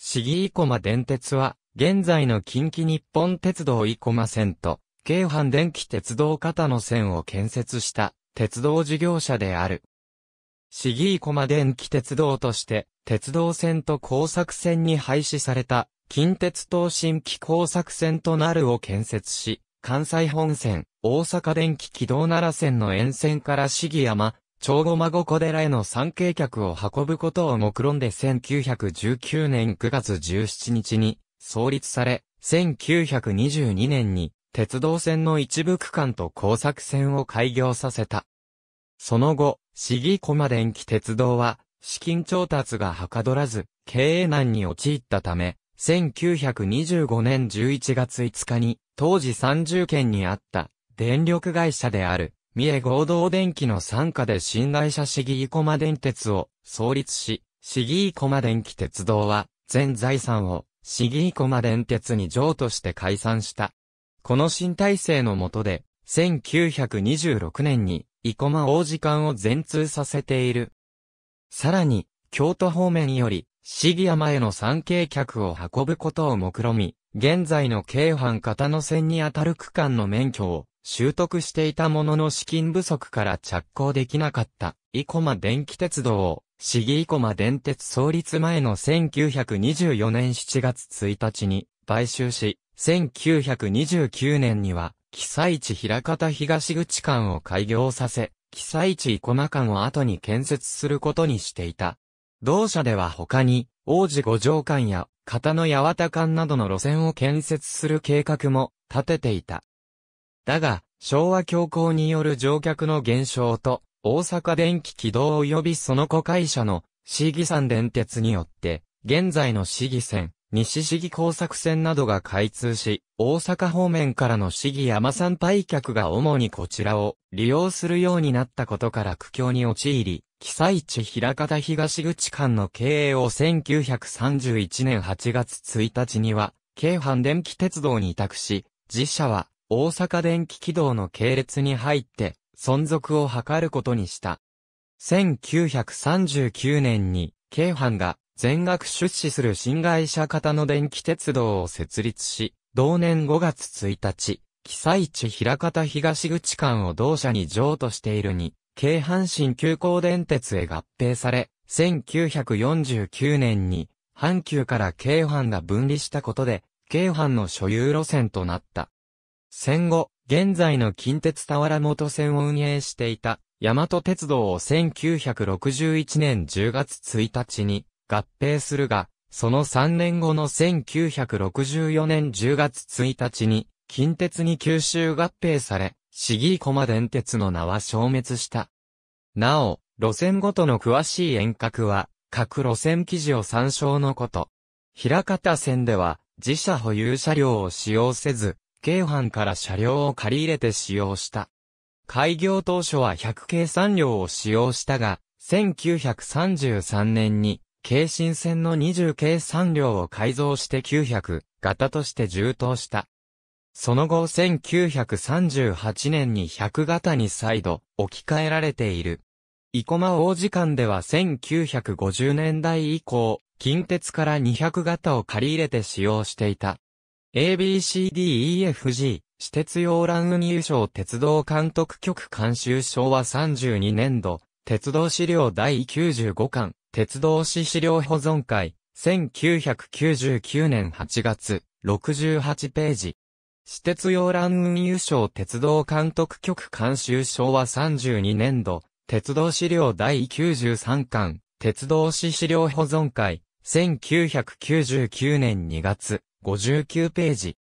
市議生駒電鉄は、現在の近畿日本鉄道生駒線と、京阪電気鉄道型の線を建設した鉄道事業者である。市議生駒電気鉄道として、鉄道線と工作線に廃止された、近鉄東新規工作線となるを建設し、関西本線、大阪電気軌道奈良線の沿線から市議山、長後孫小寺への参景客を運ぶことを目論んで1919年9月17日に創立され、1922年に鉄道線の一部区間と工作線を開業させた。その後、市議駒電気鉄道は、資金調達がはかどらず、経営難に陥ったため、1925年11月5日に、当時30件にあった、電力会社である、三重合同電機の傘下で新会社市議駒電鉄を創立し、市議駒電機鉄道は、全財産を市議駒電鉄に譲渡して解散した。この新体制の下で、1926年に、生駒大時間を全通させている。さらに、京都方面より、市議山への参詣客を運ぶことを目論み、現在の京阪片野線にあたる区間の免許を習得していたものの資金不足から着工できなかった、生駒電気鉄道を、市議生駒電鉄創立前の1924年7月1日に、買収し、1929年には、被災地平方東口間を開業させ、被災地生駒間を後に建設することにしていた。同社では他に、王子五条間や、片野八幡間などの路線を建設する計画も立てていた。だが、昭和恐慌による乗客の減少と、大阪電気軌道及びその子会社の、市議山電鉄によって、現在の市議線、西市議工作線などが開通し、大阪方面からの市議山山廃客が主にこちらを利用するようになったことから苦境に陥り、被災地平方東口間の経営を1931年8月1日には、京阪電気鉄道に委託し、自社は大阪電気軌道の系列に入って、存続を図ることにした。1939年に、京阪が全額出資する新会社型の電気鉄道を設立し、同年5月1日、被災地平方東口間を同社に譲渡しているに、京阪神急行電鉄へ合併され、1949年に、阪急から京阪が分離したことで、京阪の所有路線となった。戦後、現在の近鉄田原本線を運営していた、大和鉄道を1961年10月1日に合併するが、その3年後の1964年10月1日に、近鉄に九州合併され、市議駒電鉄の名は消滅した。なお、路線ごとの詳しい遠隔は、各路線記事を参照のこと。平方線では、自社保有車両を使用せず、京阪から車両を借り入れて使用した。開業当初は100系3両を使用したが、1933年に、京新線の20系3両を改造して900型として充当した。その後1938年に100型に再度置き換えられている。生駒王子間では1950年代以降、近鉄から200型を借り入れて使用していた。ABCDEFG、私鉄洋ラン運輸省鉄道監督局監修昭和32年度、鉄道資料第95巻、鉄道史資料保存会、1999年8月、68ページ。私鉄洋ラン運輸省鉄道監督局監修昭和32年度、鉄道資料第93巻、鉄道史資料保存会、1999年2月、59ページ。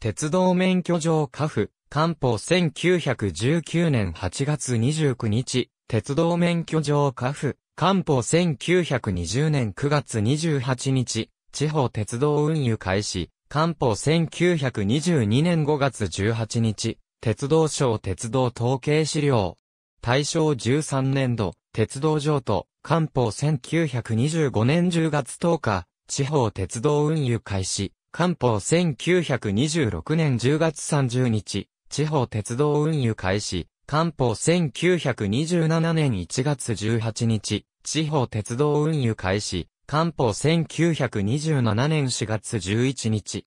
鉄道免許状下府、官報1919年8月29日、鉄道免許状下府、官報1920年9月28日、地方鉄道運輸開始、官報1922年5月18日、鉄道省鉄道統計資料。大正13年度、鉄道上と、官報1925年10月10日、地方鉄道運輸開始、官報1926年10月30日、地方鉄道運輸開始、官報1927年1月18日、地方鉄道運輸開始、官報1927年4月11日。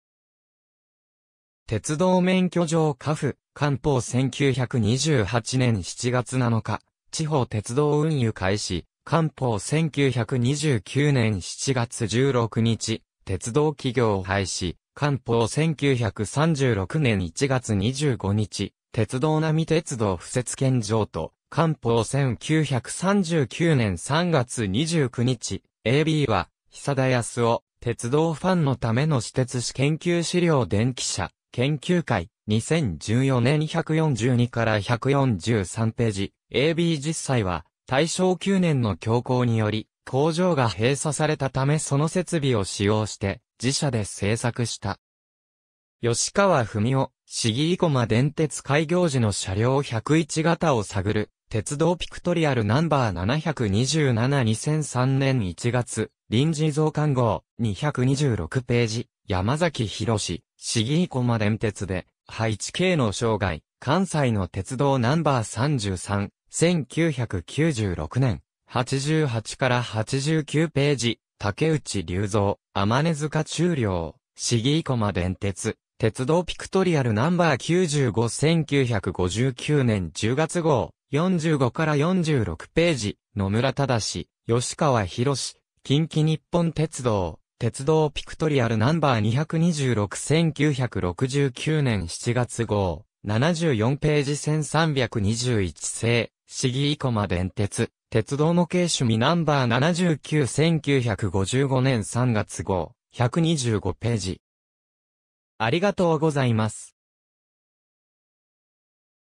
鉄道免許状下付、官報1928年7月7日、地方鉄道運輸開始、官報1929年7月16日、鉄道企業を廃止、官報1936年1月25日、鉄道並鉄道不設県上と、官報1939年3月29日、AB は、久田康夫、鉄道ファンのための私鉄史研究資料電気社、研究会、2014年142から143ページ、AB 実際は、大正9年の強行により、工場が閉鎖されたためその設備を使用して、自社で製作した。吉川文夫、市議生駒電鉄開業時の車両101型を探る、鉄道ピクトリアルナンバー727-2003年1月、臨時増刊号、226ページ、山崎博士、市議生駒電鉄で、配置系の生涯、関西の鉄道ナンバー1996年、88から89ページ、竹内隆造、天根塚中良、市議駒電鉄、鉄道ピクトリアルナンバー951959年10月号、45から46ページ、野村忠、吉川博士、近畿日本鉄道、鉄道ピクトリアルナンバー2261969年7月号、74ページ1321世、市議生駒ま伝鉄、鉄道の軽趣味ナンバー791955年3月号、125ページ。ありがとうございます。